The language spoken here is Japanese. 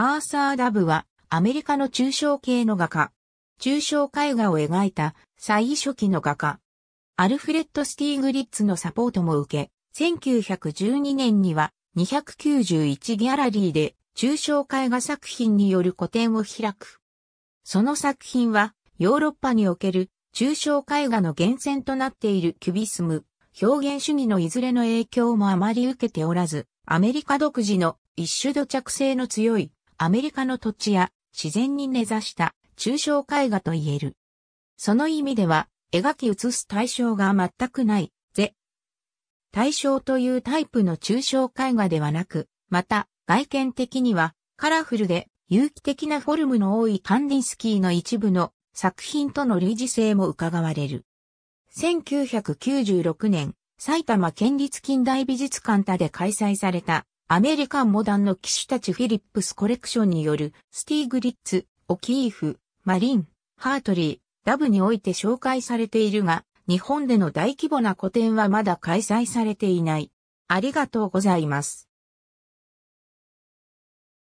アーサー・ダブはアメリカの抽象系の画家。抽象絵画を描いた最初期の画家。アルフレッド・スティーグリッツのサポートも受け、1912年には291ギャラリーで抽象絵画作品による個展を開く。その作品はヨーロッパにおける抽象絵画の源泉となっているキュビスム、表現主義のいずれの影響もあまり受けておらず、アメリカ独自の一種土着性の強いアメリカの土地や自然に根ざした抽象絵画と言える。その意味では、描き写す対象が全くない、ぜ。対象というタイプの抽象絵画ではなく、また、外見的には、カラフルで有機的なフォルムの多いカンディンスキーの一部の作品との類似性も伺われる。1996年、埼玉県立近代美術館他で開催されたアメリカンモダンの騎士たちフィリップスコレクションによるスティーグリッツ、オキーフ、マリン、ハートリー、ダブにおいて紹介されているが、日本での大規模な個展はまだ開催されていない。ありがとうございます。